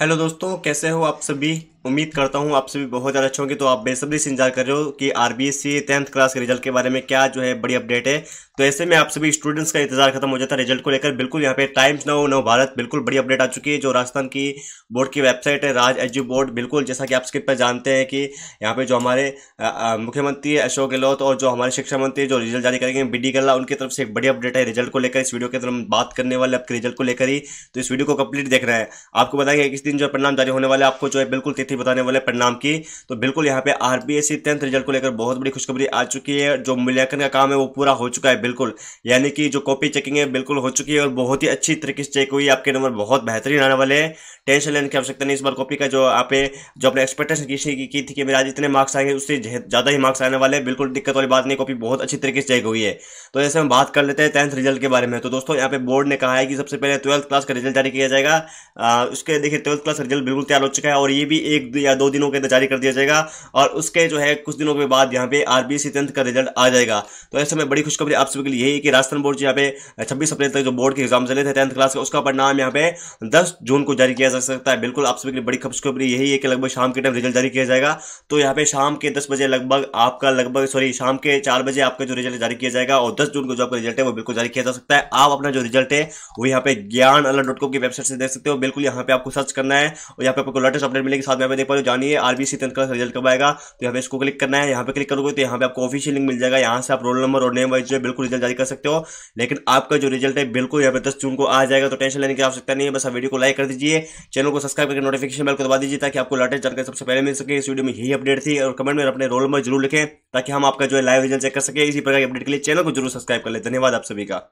hello दोस्तों कैसे हो आप सभी उम्मीद करता हूँ आप सभी बहुत ज़्यादा अच्छे होंगे तो आप बेसब्री से इंतजार कर रहे हो कि R B S C tenth class के रिजल्ट के बारे में क्या जो है बड़ी अपडेट है तो ऐसे में आप सभी स्टूडेंट्स का इंतजार खत्म हो जाता है रिजल्ट को लेकर बिल्कुल यहाँ पे टाइम्स नो नव भारत बिल्कुल बड़ी अपडेट आ चुकी है जो राजस्थान की बोर्ड की वेबसाइट है राज एजू बोर्ड बिल्कुल जैसा कि आप स्क्रीन पर जानते हैं कि यहाँ पर जो हमारे मुख्यमंत्री अशोक गहलोत और जो हमारे शिक्षा मंत्री जो रिजल्ट जारी करेंगे बी डी गल्ला उनकी तरफ से एक बड़ी अपडेट है रिजल्ट को लेकर इस वीडियो के अंदर हम बात करने वाले आपके रिजल्ट को लेकर ही तो इस वीडियो को कंप्लीट रहे हैं आपको बताएंगे किस दिन जो परिणाम जारी होने वाले आपको जो है बिल्कुल तिथि बताने वाले परिणाम की तो बिल्कुल यहाँ पे आर टेंथ रिजल्ट को लेकर बहुत बड़ी खुशखबरी आ चुकी है जो मूल्यांकन का काम है वो पूरा हो चुका है बिल्कुल यानी कि जो कॉपी चेकिंग है बिल्कुल हो चुकी है और बहुत ही अच्छी तरीके से चेक हुई आपके नंबर बहुत बेहतरीन आने वाले हैं टेंशन लेने की आवश्यकता नहीं इस बार कॉपी का जो आप जो अपने एक्सपेक्टेशन की, की थी कि मेरे आज इतने मार्क्स आएंगे उससे ज़्यादा ही मार्क्स आने वाले हैं बिल्कुल दिक्कत वाली बात नहीं कॉपी बहुत अच्छी तरीके से चेक हुई है तो जैसे हम बात कर लेते हैं टेंथ रिजल्ट के बारे में तो दोस्तों यहाँ पे बोर्ड ने कहा है कि सबसे पहले ट्वेल्थ क्लास का रिजल्ट जारी किया जाएगा उसके देखिए ट्वेल्थ क्लास रिजल्ट बिल्कुल तैयार हो चुका है और ये भी एक एक या दो दिनों के अंदर जारी कर दिया जाएगा और उसके जो है कुछ दिनों के बाद यहाँ पे आर टेंथ का रिजल्ट आ जाएगा तो ऐसे में बड़ी खुशखबरी आप सभी के लिए यही कि राजस्थान बोर्ड यहाँ पे छब्बीस अप्रैल तक जो बोर्ड के एग्जाम चले थे टेंथ क्लास का उसका परिणाम यहाँ पे दस जून को जारी किया जा सकता है बिल्कुल आप सभी के लिए बड़ी खुशखबरी यही है कि लगभग शाम के टाइम रिजल्ट जारी किया जाएगा तो यहाँ पे शाम के दस बजे लगभग आपका लगभग सॉरी शाम के चार बजे आपका जो रिजल्ट जारी किया जाएगा और दस जून को जो आपका रिजल्ट है वो बिल्कुल जारी किया जा सकता है आप अपना जो रिजल्ट है वो यहाँ पे ज्ञान की वेबसाइट से देख सकते हो बिल्कुल यहाँ पे आपको सर्च करना है और यहाँ पे आपको लेटेस्ट अपडेट मिलेगी साथ में पे देख पा रहे हो जानिए आरबीसी टेंथ का रिजल्ट कब आएगा तो यहाँ पे इसको क्लिक करना है यहाँ पे क्लिक करोगे तो यहाँ पे आपको ऑफिशियल लिंक मिल जाएगा यहाँ से आप रोल नंबर और नेम वाइज जो है बिल्कुल रिजल्ट जारी कर सकते हो लेकिन आपका जो रिजल्ट है बिल्कुल यहाँ पे दस जून को आ जाएगा तो टेंशन लेने की आवश्यकता नहीं है बस आप वीडियो को लाइक कर दीजिए चैनल को सब्सक्राइब करके नोटिफिकेशन बेल को दबा दीजिए ताकि आपको लाटेस्ट जानकारी सबसे पहले मिल सके इस वीडियो में यही अपडेट थी और कमेंट में अपने रोल नंबर जरूर लिखें ताकि हम आपका जो है लाइव रिजल्ट चेक कर सके इसी प्रकार की अपडेट के लिए चैनल को जरूर सब्सक्राइब कर ले धन्यवाद आप सभी का